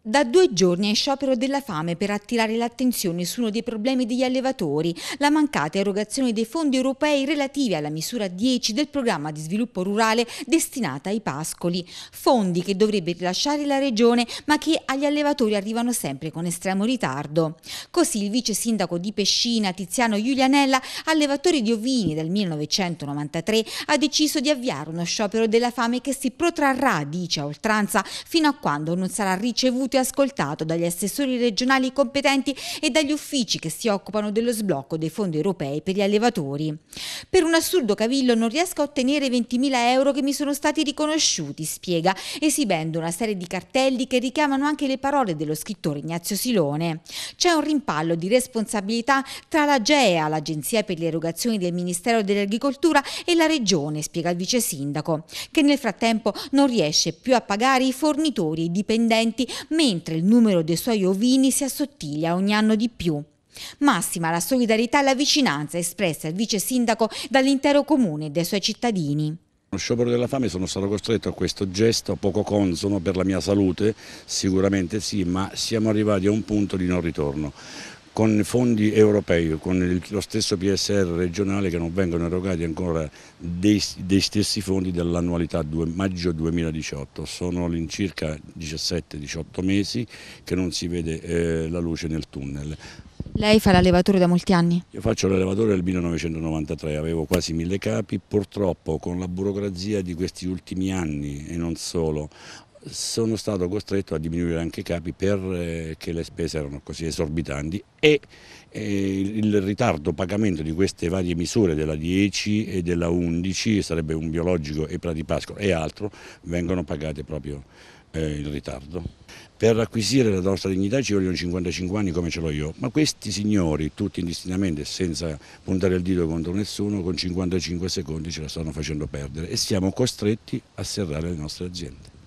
Da due giorni è sciopero della fame per attirare l'attenzione su uno dei problemi degli allevatori, la mancata erogazione dei fondi europei relativi alla misura 10 del programma di sviluppo rurale destinata ai pascoli, fondi che dovrebbe rilasciare la regione ma che agli allevatori arrivano sempre con estremo ritardo. Così il vice sindaco di Pescina, Tiziano Giulianella, allevatore di ovini dal 1993, ha deciso di avviare uno sciopero della fame che si protrarrà, dice a oltranza, fino a quando non sarà ricevuto riconosciuto e ascoltato dagli assessori regionali competenti e dagli uffici che si occupano dello sblocco dei fondi europei per gli allevatori. Per un assurdo cavillo non riesco a ottenere 20.000 euro che mi sono stati riconosciuti, spiega, esibendo una serie di cartelli che richiamano anche le parole dello scrittore Ignazio Silone. C'è un rimpallo di responsabilità tra la GEA, l'Agenzia per le erogazioni del Ministero dell'Agricoltura e la Regione, spiega il vice sindaco, che nel frattempo non riesce più a pagare i fornitori e i dipendenti, mentre il numero dei suoi ovini si assottiglia ogni anno di più. Massima la solidarietà e la vicinanza espressa al vice sindaco dall'intero comune e dai suoi cittadini. Lo sciopero della fame sono stato costretto a questo gesto poco consono per la mia salute, sicuramente sì, ma siamo arrivati a un punto di non ritorno con fondi europei, con lo stesso PSR regionale che non vengono erogati ancora dei, dei stessi fondi dell'annualità maggio 2018, sono all'incirca 17-18 mesi che non si vede eh, la luce nel tunnel. Lei fa l'allevatore da molti anni? Io faccio l'allevatore dal 1993, avevo quasi mille capi, purtroppo con la burocrazia di questi ultimi anni e non solo, sono stato costretto a diminuire anche i capi perché eh, le spese erano così esorbitanti e il ritardo pagamento di queste varie misure della 10 e della 11, sarebbe un biologico e pratipasco e altro, vengono pagate proprio eh, in ritardo. Per acquisire la nostra dignità ci vogliono 55 anni come ce l'ho io, ma questi signori, tutti indistintamente, senza puntare il dito contro nessuno, con 55 secondi ce la stanno facendo perdere e siamo costretti a serrare le nostre aziende.